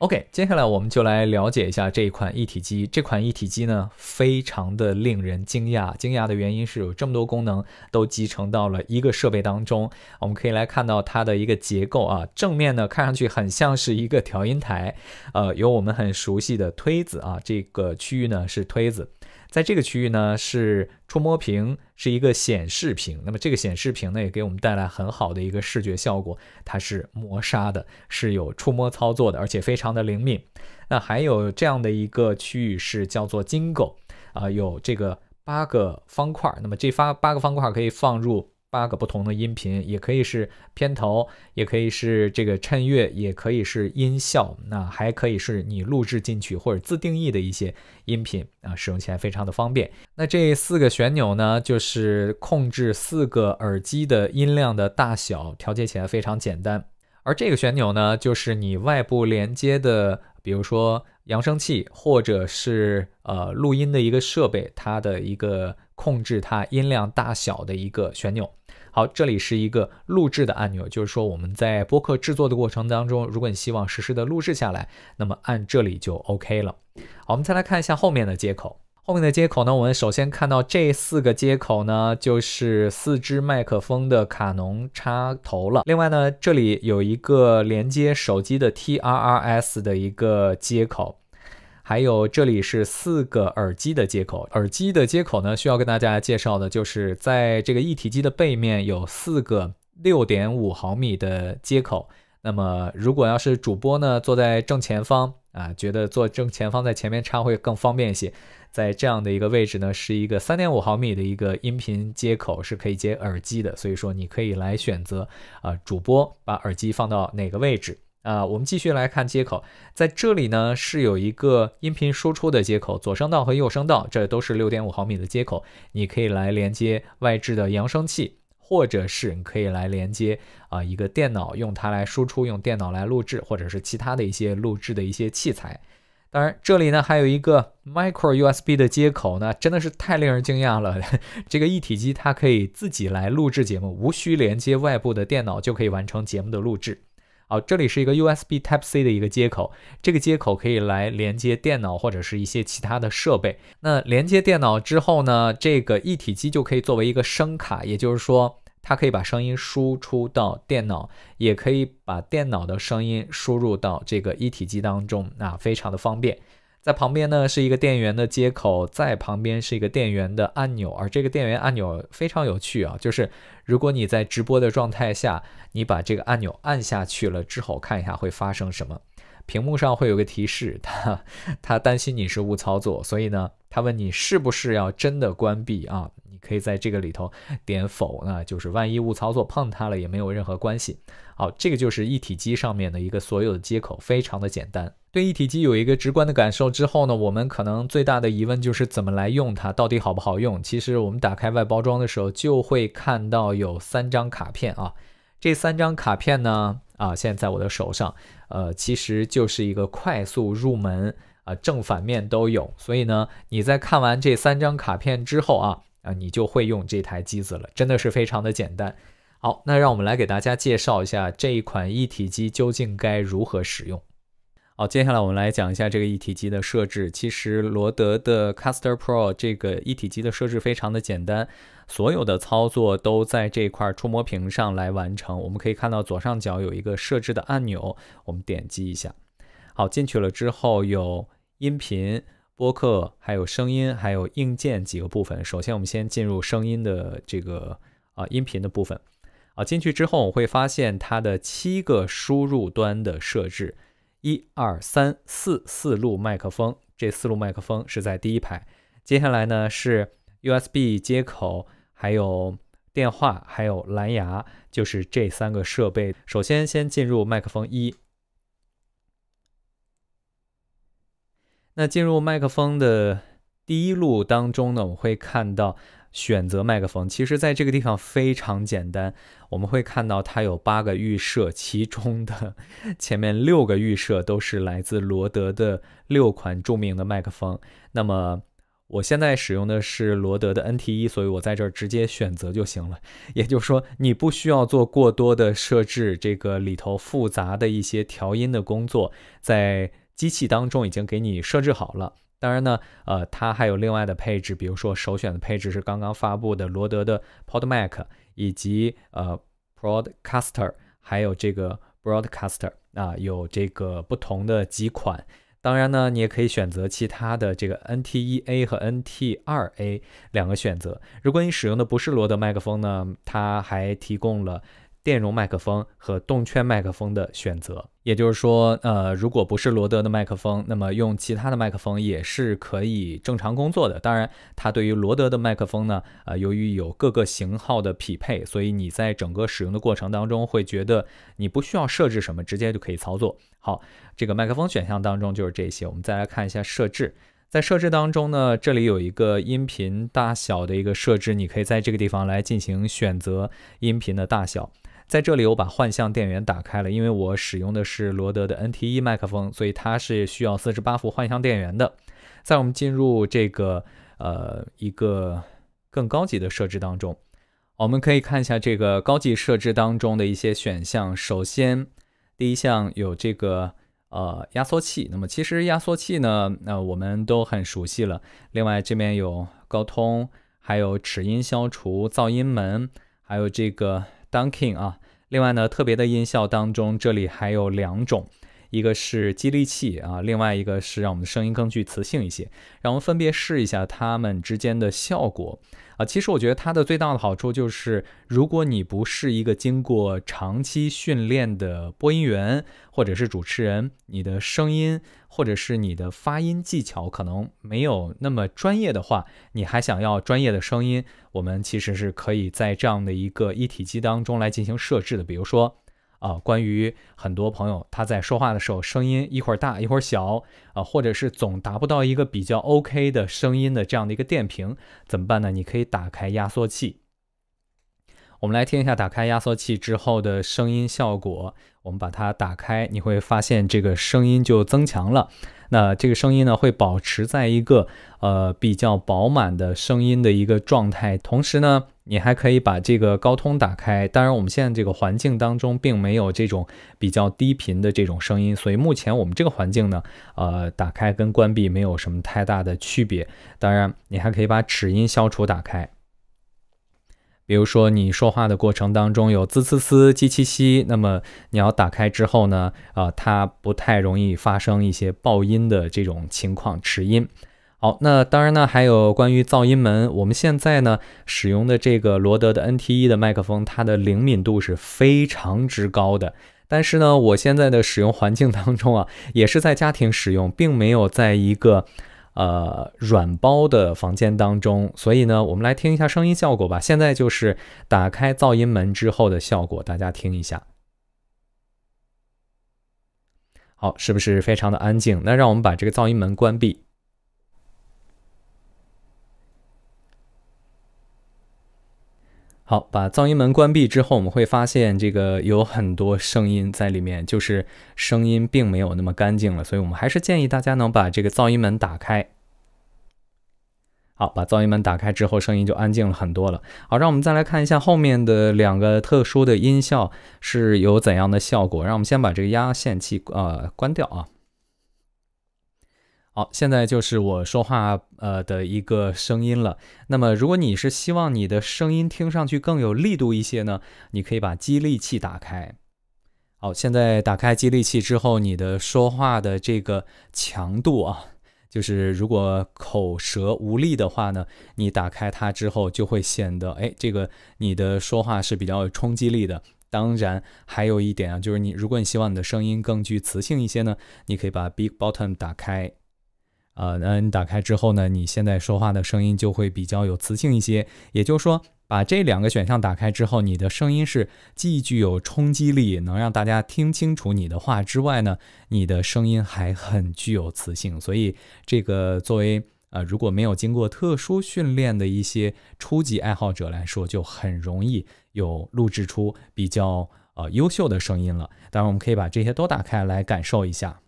OK，接下来我们就来了解一下这一款一体机。这款一体机呢，非常的令人惊讶。惊讶的原因是有这么多功能都集成到了一个设备当中。我们可以来看到它的一个结构啊，正面呢看上去很像是一个调音台，呃，有我们很熟悉的推子啊，这个区域呢是推子。在这个区域呢，是触摸屏，是一个显示屏。那么这个显示屏呢，也给我们带来很好的一个视觉效果。它是磨砂的，是有触摸操作的，而且非常的灵敏。那还有这样的一个区域是叫做金狗啊，有这个八个方块。那么这发八个方块可以放入。八个不同的音频，也可以是片头，也可以是这个衬乐，也可以是音效，那还可以是你录制进去或者自定义的一些音频啊，使用起来非常的方便。那这四个旋钮呢，就是控制四个耳机的音量的大小，调节起来非常简单。而这个旋钮呢，就是你外部连接的，比如说扬声器或者是呃录音的一个设备，它的一个控制它音量大小的一个旋钮。好，这里是一个录制的按钮，就是说我们在播客制作的过程当中，如果你希望实时的录制下来，那么按这里就 OK 了。好，我们再来看一下后面的接口。后面的接口呢，我们首先看到这四个接口呢，就是四支麦克风的卡农插头了。另外呢，这里有一个连接手机的 TRS 的一个接口。还有这里是四个耳机的接口，耳机的接口呢，需要跟大家介绍的就是在这个一体机的背面有四个六点五毫米的接口。那么如果要是主播呢坐在正前方啊，觉得坐正前方在前面插会更方便一些，在这样的一个位置呢，是一个三点五毫米的一个音频接口，是可以接耳机的，所以说你可以来选择啊，主播把耳机放到哪个位置。啊，我们继续来看接口，在这里呢是有一个音频输出的接口，左声道和右声道，这都是六点五毫米的接口，你可以来连接外置的扬声器，或者是你可以来连接啊一个电脑，用它来输出，用电脑来录制，或者是其他的一些录制的一些器材。当然，这里呢还有一个 micro USB 的接口呢，真的是太令人惊讶了，这个一体机它可以自己来录制节目，无需连接外部的电脑就可以完成节目的录制。好，这里是一个 USB Type C 的一个接口，这个接口可以来连接电脑或者是一些其他的设备。那连接电脑之后呢，这个一体机就可以作为一个声卡，也就是说，它可以把声音输出到电脑，也可以把电脑的声音输入到这个一体机当中，那非常的方便。在旁边呢是一个电源的接口，在旁边是一个电源的按钮，而这个电源按钮非常有趣啊，就是如果你在直播的状态下，你把这个按钮按下去了之后，看一下会发生什么，屏幕上会有个提示，他他担心你是误操作，所以呢，他问你是不是要真的关闭啊？你可以在这个里头点否呢，就是万一误操作碰它了也没有任何关系。好，这个就是一体机上面的一个所有的接口，非常的简单。对一体机有一个直观的感受之后呢，我们可能最大的疑问就是怎么来用它，到底好不好用？其实我们打开外包装的时候就会看到有三张卡片啊，这三张卡片呢，啊，现在在我的手上，呃，其实就是一个快速入门啊，正反面都有。所以呢，你在看完这三张卡片之后啊。啊，你就会用这台机子了，真的是非常的简单。好，那让我们来给大家介绍一下这一款一体机究竟该如何使用。好，接下来我们来讲一下这个一体机的设置。其实罗德的 Caster Pro 这个一体机的设置非常的简单，所有的操作都在这块触摸屏上来完成。我们可以看到左上角有一个设置的按钮，我们点击一下。好，进去了之后有音频。播客还有声音还有硬件几个部分。首先，我们先进入声音的这个啊音频的部分啊。进去之后，我会发现它的七个输入端的设置，一二三四四路麦克风。这四路麦克风是在第一排。接下来呢是 USB 接口，还有电话，还有蓝牙，就是这三个设备。首先先进入麦克风一。那进入麦克风的第一路当中呢，我们会看到选择麦克风。其实，在这个地方非常简单，我们会看到它有八个预设，其中的 前面六个预设都是来自罗德的六款著名的麦克风。那么，我现在使用的是罗德的 NT1，所以我在这儿直接选择就行了。也就是说，你不需要做过多的设置，这个里头复杂的一些调音的工作在。机器当中已经给你设置好了。当然呢，呃，它还有另外的配置，比如说首选的配置是刚刚发布的罗德的 PodMic，以及呃 b r o a d c a s t e r 还有这个 Broadcaster 啊，有这个不同的几款。当然呢，你也可以选择其他的这个 n t 一 a 和 n t 二 a 两个选择。如果你使用的不是罗德麦克风呢，它还提供了。电容麦克风和动圈麦克风的选择，也就是说，呃，如果不是罗德的麦克风，那么用其他的麦克风也是可以正常工作的。当然，它对于罗德的麦克风呢，呃，由于有各个型号的匹配，所以你在整个使用的过程当中会觉得你不需要设置什么，直接就可以操作。好，这个麦克风选项当中就是这些。我们再来看一下设置，在设置当中呢，这里有一个音频大小的一个设置，你可以在这个地方来进行选择音频的大小。在这里我把幻象电源打开了，因为我使用的是罗德的 NT1 麦克风，所以它是需要四十八伏幻象电源的。在我们进入这个呃一个更高级的设置当中，我们可以看一下这个高级设置当中的一些选项。首先，第一项有这个呃压缩器，那么其实压缩器呢，那我们都很熟悉了。另外这边有高通，还有齿音消除、噪音门，还有这个。dunking 啊，另外呢，特别的音效当中，这里还有两种。一个是激励器啊，另外一个是让我们的声音更具磁性一些，让我们分别试一下它们之间的效果啊。其实我觉得它的最大的好处就是，如果你不是一个经过长期训练的播音员或者是主持人，你的声音或者是你的发音技巧可能没有那么专业的话，你还想要专业的声音，我们其实是可以在这样的一个一体机当中来进行设置的，比如说。啊，关于很多朋友他在说话的时候，声音一会儿大一会儿小啊，或者是总达不到一个比较 OK 的声音的这样的一个电平，怎么办呢？你可以打开压缩器，我们来听一下打开压缩器之后的声音效果。我们把它打开，你会发现这个声音就增强了。那这个声音呢，会保持在一个呃比较饱满的声音的一个状态。同时呢，你还可以把这个高通打开。当然，我们现在这个环境当中并没有这种比较低频的这种声音，所以目前我们这个环境呢，呃，打开跟关闭没有什么太大的区别。当然，你还可以把齿音消除打开。比如说，你说话的过程当中有滋滋滋、叽叽叽，那么你要打开之后呢，啊，它不太容易发生一些爆音的这种情况、迟音。好，那当然呢，还有关于噪音门，我们现在呢使用的这个罗德的 NT1 的麦克风，它的灵敏度是非常之高的。但是呢，我现在的使用环境当中啊，也是在家庭使用，并没有在一个。呃，软包的房间当中，所以呢，我们来听一下声音效果吧。现在就是打开噪音门之后的效果，大家听一下。好，是不是非常的安静？那让我们把这个噪音门关闭。好，把噪音门关闭之后，我们会发现这个有很多声音在里面，就是声音并没有那么干净了。所以我们还是建议大家能把这个噪音门打开。好，把噪音门打开之后，声音就安静了很多了。好，让我们再来看一下后面的两个特殊的音效是有怎样的效果。让我们先把这个压线器呃关掉啊。好，现在就是我说话呃的一个声音了。那么，如果你是希望你的声音听上去更有力度一些呢，你可以把激励器打开。好，现在打开激励器之后，你的说话的这个强度啊，就是如果口舌无力的话呢，你打开它之后就会显得哎，这个你的说话是比较有冲击力的。当然，还有一点啊，就是你如果你希望你的声音更具磁性一些呢，你可以把 Big Bottom 打开。呃，那你打开之后呢？你现在说话的声音就会比较有磁性一些。也就是说，把这两个选项打开之后，你的声音是既具有冲击力，能让大家听清楚你的话之外呢，你的声音还很具有磁性。所以，这个作为呃，如果没有经过特殊训练的一些初级爱好者来说，就很容易有录制出比较呃优秀的声音了。当然，我们可以把这些都打开来感受一下。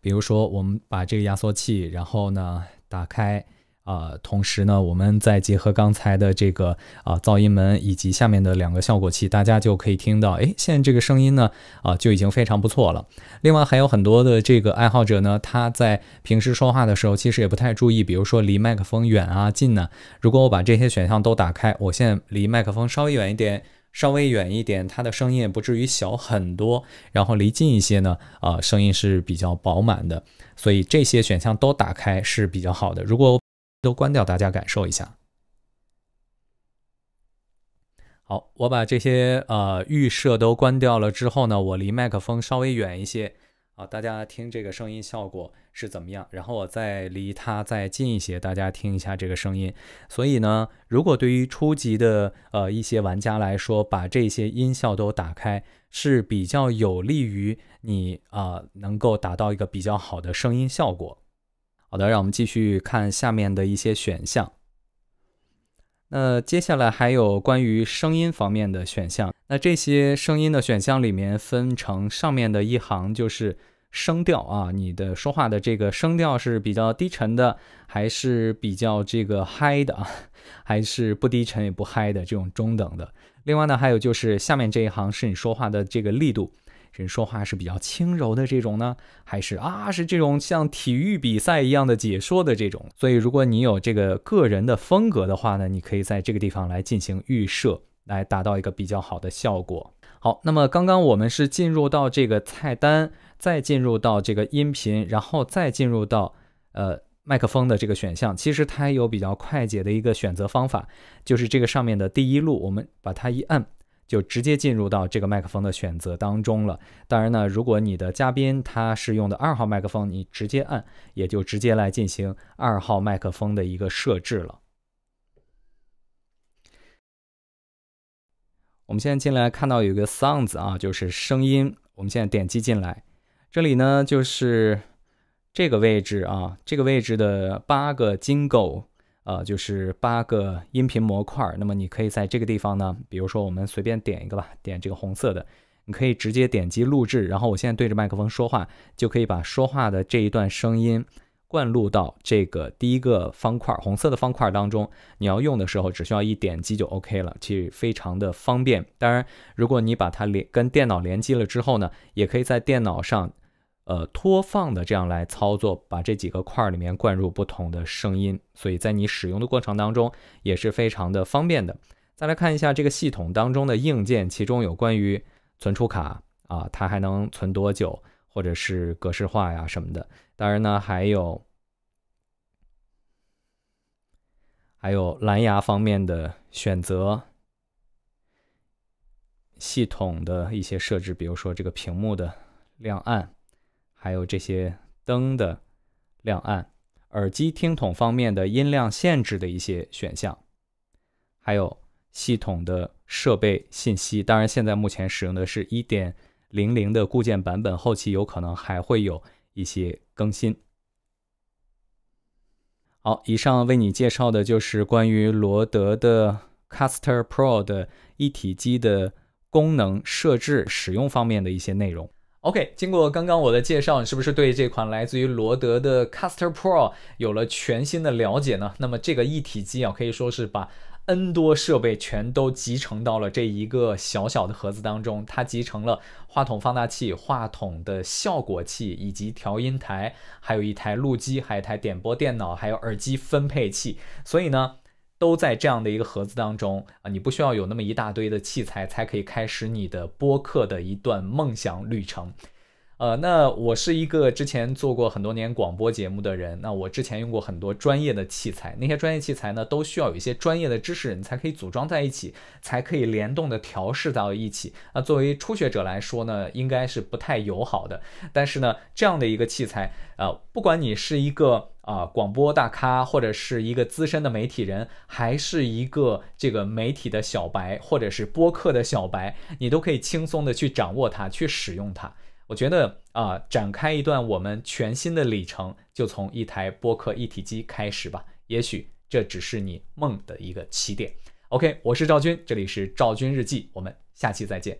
比如说，我们把这个压缩器，然后呢，打开，啊，同时呢，我们再结合刚才的这个啊噪音门以及下面的两个效果器，大家就可以听到，哎，现在这个声音呢，啊，就已经非常不错了。另外还有很多的这个爱好者呢，他在平时说话的时候，其实也不太注意，比如说离麦克风远啊、近呢。如果我把这些选项都打开，我现在离麦克风稍微远一点。稍微远一点，它的声音也不至于小很多；然后离近一些呢，啊，声音是比较饱满的。所以这些选项都打开是比较好的。如果都关掉，大家感受一下。好，我把这些呃预设都关掉了之后呢，我离麦克风稍微远一些。啊，大家听这个声音效果是怎么样？然后我再离它再近一些，大家听一下这个声音。所以呢，如果对于初级的呃一些玩家来说，把这些音效都打开是比较有利于你啊能够达到一个比较好的声音效果。好的，让我们继续看下面的一些选项。那接下来还有关于声音方面的选项。那这些声音的选项里面分成上面的一行就是声调啊，你的说话的这个声调是比较低沉的，还是比较这个嗨的啊，还是不低沉也不嗨的这种中等的。另外呢，还有就是下面这一行是你说话的这个力度。人说话是比较轻柔的这种呢，还是啊是这种像体育比赛一样的解说的这种？所以如果你有这个个人的风格的话呢，你可以在这个地方来进行预设，来达到一个比较好的效果。好，那么刚刚我们是进入到这个菜单，再进入到这个音频，然后再进入到呃麦克风的这个选项。其实它有比较快捷的一个选择方法，就是这个上面的第一路，我们把它一按。就直接进入到这个麦克风的选择当中了。当然呢，如果你的嘉宾他是用的二号麦克风，你直接按，也就直接来进行二号麦克风的一个设置了。我们现在进来看到有个 Sounds 啊，就是声音。我们现在点击进来，这里呢就是这个位置啊，这个位置的八个金狗。呃，就是八个音频模块。那么你可以在这个地方呢，比如说我们随便点一个吧，点这个红色的，你可以直接点击录制，然后我现在对着麦克风说话，就可以把说话的这一段声音灌录到这个第一个方块，红色的方块当中。你要用的时候，只需要一点击就 OK 了，其实非常的方便。当然，如果你把它连跟电脑连机了之后呢，也可以在电脑上。呃，拖放的这样来操作，把这几个块里面灌入不同的声音，所以在你使用的过程当中也是非常的方便的。再来看一下这个系统当中的硬件，其中有关于存储卡啊，它还能存多久，或者是格式化呀什么的。当然呢，还有还有蓝牙方面的选择，系统的一些设置，比如说这个屏幕的亮暗。还有这些灯的亮暗、耳机听筒方面的音量限制的一些选项，还有系统的设备信息。当然，现在目前使用的是一点零零的固件版本，后期有可能还会有一些更新。好，以上为你介绍的就是关于罗德的 Caster Pro 的一体机的功能设置、使用方面的一些内容。OK，经过刚刚我的介绍，你是不是对这款来自于罗德的 Caster Pro 有了全新的了解呢？那么这个一体机啊，可以说是把 N 多设备全都集成到了这一个小小的盒子当中。它集成了话筒放大器、话筒的效果器以及调音台，还有一台录机，还有一台点播电脑，还有耳机分配器。所以呢。都在这样的一个盒子当中啊，你不需要有那么一大堆的器材才可以开始你的播客的一段梦想旅程。呃，那我是一个之前做过很多年广播节目的人，那我之前用过很多专业的器材，那些专业器材呢，都需要有一些专业的知识，你才可以组装在一起，才可以联动的调试到一起。那作为初学者来说呢，应该是不太友好的。但是呢，这样的一个器材啊，不管你是一个。啊，广播大咖或者是一个资深的媒体人，还是一个这个媒体的小白，或者是播客的小白，你都可以轻松的去掌握它，去使用它。我觉得啊，展开一段我们全新的里程，就从一台播客一体机开始吧。也许这只是你梦的一个起点。OK，我是赵军，这里是赵军日记，我们下期再见。